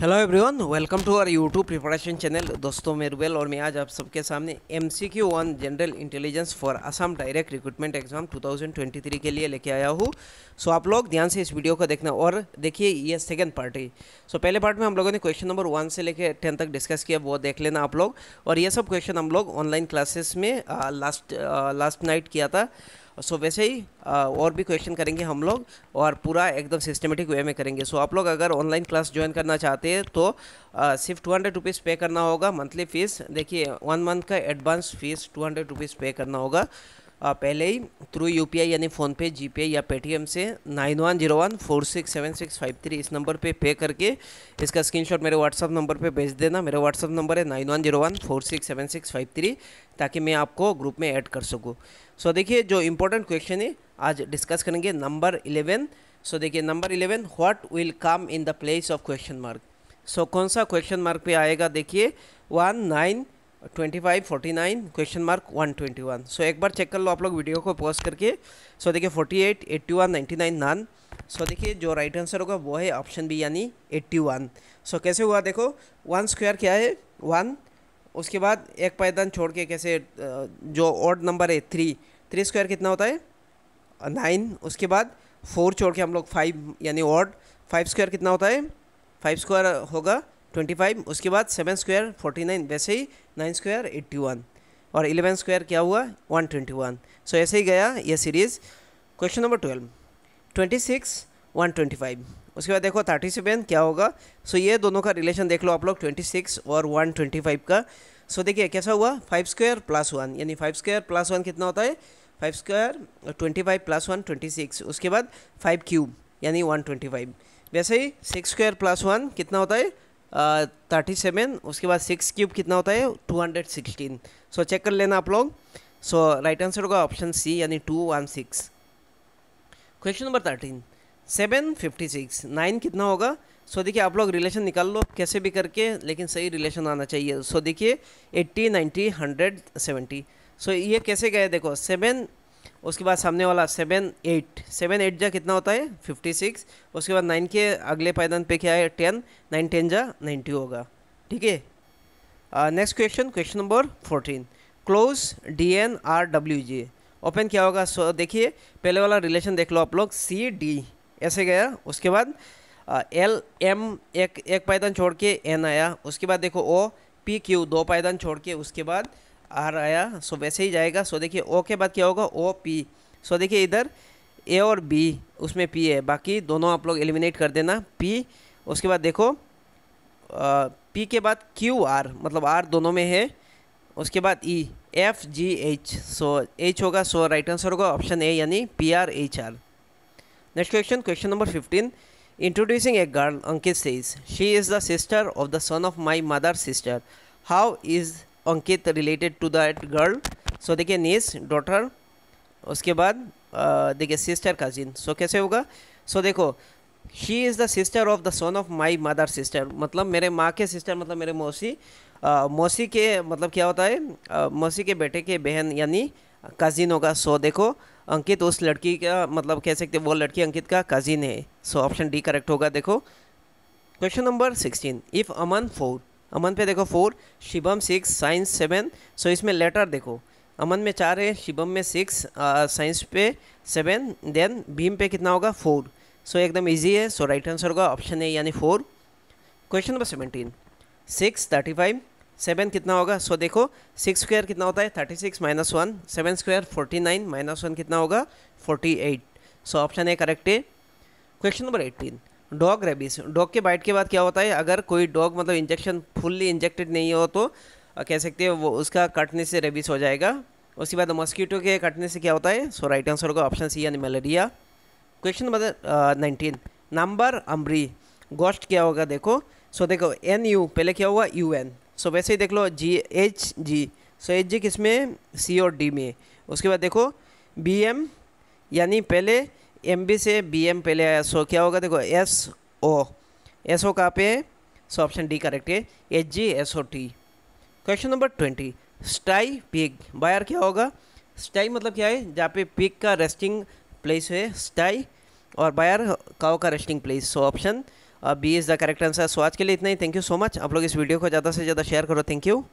hello everyone welcome to our YouTube preparation channel दोस्तों मैं रुबेल और मैं आज आप सबके सामने M C Q one general intelligence for Assam direct recruitment exam 2023 के लिए लेके आया हूँ सो आप लोग ध्यान से इस वीडियो को देखना और देखिए ये सेकेंड पार्ट है सो पहले पार्ट में हम लोगों ने क्वेश्चन नंबर वन से लेकर टेन तक डिस्कस किया वो देख लेना आप लोग और ये सब क्वेश्चन हम लोग ऑनलाइन क्लासेस में लास्ट लास्ट नाइट किया था सो so, वैसे ही और भी क्वेश्चन करेंगे हम लोग और पूरा एकदम सिस्टमेटिक वे में करेंगे सो so, आप लोग अगर ऑनलाइन क्लास ज्वाइन करना चाहते हैं तो सिर्फ टू हंड्रेड रुपीज़ पे करना होगा मंथली फ़ीस देखिए वन मंथ का advance fees two hundred rupees pay करना होगा पहले ही थ्रू यू यानी फ़ोनपे जी या पेटीएम से nine one zero one four six seven six five three इस नंबर पे पे करके इसका स्क्रीनशॉट मेरे व्हाट्सअप नंबर पे भेज देना मेरा व्हाट्सअप नंबर है nine one zero one four six seven six five three ताकि मैं आपको ग्रुप में ऐड कर सकूँ सो देखिए जो इंपॉर्टेंट क्वेश्चन है आज डिस्कस करेंगे नंबर इलेवन सो देखिए number eleven what will come in the place of question mark so कौन सा क्वेश्चन मार्क पे आएगा देखिए one nine twenty five forty nine question mark one twenty one so एक बार चेक कर लो आप लोग वीडियो को पॉज करके सो देखिए forty eight eighty one ninety nine नान सो देखिए जो राइट आंसर होगा वो है ऑप्शन बी यानी एट्टी वन सो कैसे हुआ देखो वन स्क्वायर क्या है वन उसके बाद एक पायदान छोड़ के कैसे जो ऑड नंबर है थ्री थ्री स्क्वायर कितना होता है नाइन उसके बाद फोर छोड़ के हम लोग फाइव यानी ऑड फाइव स्क्वायर कितना होता है फाइव स्क्वायर होगा ट्वेंटी फाइव उसके बाद सेवन स्क्वायर फोर्टी नाइन वैसे ही नाइन स्क्वायर एट्टी वन और इलेवन स्क्वायर क्या हुआ वन ट्वेंटी वन सो ऐसे ही गया यह series question number twelve twenty six one twenty five उसके बाद देखो थर्टी सेवन क्या होगा सो so, ये दोनों का रिलेशन देख लो आप लोग ट्वेंटी सिक्स और वन ट्वेंटी फाइव का सो so, देखिए कैसा हुआ फाइव स्क्वायर प्लस वन यानी फाइव स्क्वायर प्लस वन कितना होता है five square twenty five plus one twenty six उसके बाद फाइव क्यूब यानी वन ट्वेंटी फाइव वैसे ही सिक्स स्क्वायर प्लस वन कितना होता है थर्टी सेवन उसके बाद सिक्स क्यूब कितना होता है two hundred sixteen so check कर लेना आप लोग सो राइट आंसर होगा ऑप्शन सी यानी two one six question number thirteen seven fifty six nine कितना होगा सो so, देखिए आप लोग रिलेशन निकाल लो कैसे भी करके लेकिन सही रिलेशन आना चाहिए सो देखिए eighty ninety hundred seventy so ये कैसे गए देखो सेवन उसके बाद सामने वाला सेवन एट सेवन एट जा कितना होता है फिफ्टी सिक्स उसके बाद नाइन के अगले पायदान पे क्या है टेन नाइन टेन जा नाइन्टी होगा ठीक है next question question number fourteen close D N R W G open क्या होगा सो देखिए पहले वाला रिलेशन देख लो आप लोग सी डी ऐसे गया उसके बाद एल एम एक एक पायदान छोड़ के एन आया उसके बाद देखो ओ पी क्यू दो पायदान छोड़ के उसके बाद आर आया सो वैसे ही जाएगा सो देखिए ओ के बाद क्या होगा ओ पी सो देखिए इधर ए और बी उसमें पी है बाकी दोनों आप लोग एलिमिनेट कर देना पी उसके बाद देखो आ, पी के बाद क्यू आर मतलब आर दोनों में है उसके बाद E F G H so H होगा सो राइट आंसर होगा ऑप्शन ए यानी P R H R next question question number fifteen introducing a girl Ankit says she is the sister of the son of my mother sister how is Ankit related to that girl so देखिए niece daughter उसके बाद देखिए sister cousin सो कैसे होगा so so, देखो he is the sister of the son of my mother sister मतलब मेरे माँ के सिस्टर मतलब मेरे मौसी आ, मौसी के मतलब क्या होता है आ, मौसी के बेटे के बहन यानी कजिन होगा सो so, देखो अंकित उस लड़की का मतलब कह सकते वो लड़की अंकित का कजिन है सो ऑप्शन डी करेक्ट होगा देखो question number sixteen if Aman four Aman पे देखो four Shivam six science seven so इसमें लेटर देखो अमन में चार है शिवम में सिक्स साइंस पे सेवन देन भीम पे कितना होगा फोर सो एकदम इजी है सो राइट आंसर होगा ऑप्शन ए यानी four question number seventeen six thirty five seven कितना होगा सो so, देखो सिक्स स्क्वायर कितना होता है thirty six minus one seven square forty nine minus one कितना होगा forty eight so option A correct है question number eighteen dog rabies dog के बाइट के बाद क्या होता है अगर कोई डॉग मतलब इंजेक्शन फुल्ली इंजेक्टेड नहीं हो तो कह सकते हैं वो उसका कटने से रेबीज हो जाएगा उसके बाद मस्कीटो के कटने से क्या होता है सो राइट आंसर होगा ऑप्शन सी यानी malaria question number nineteen number अम्बरी गोस्ट क्या होगा देखो सो so, देखो एन यू पहले क्या हुआ यू एन सो वैसे ही देख लो जी H G so H G किस में सी और डी में उसके बाद देखो बी एम यानी पहले एम बी से बी एम पहले आया सो क्या होगा देखो एस ओ एस ओ कहाँ पे है सो ऑप्शन डी करेक्ट है H G S O T question number twenty sty pig byre क्या होगा स्टाई मतलब क्या है जहाँ पे पिक का रेस्टिंग प्लेस है स्टाई और बायर काओ का resting place so option B is the correct answer so आज के लिए इतना ही थैंक यू सो मच आप लोग इस वीडियो को ज़्यादा से ज़्यादा शेयर करो थैंक यू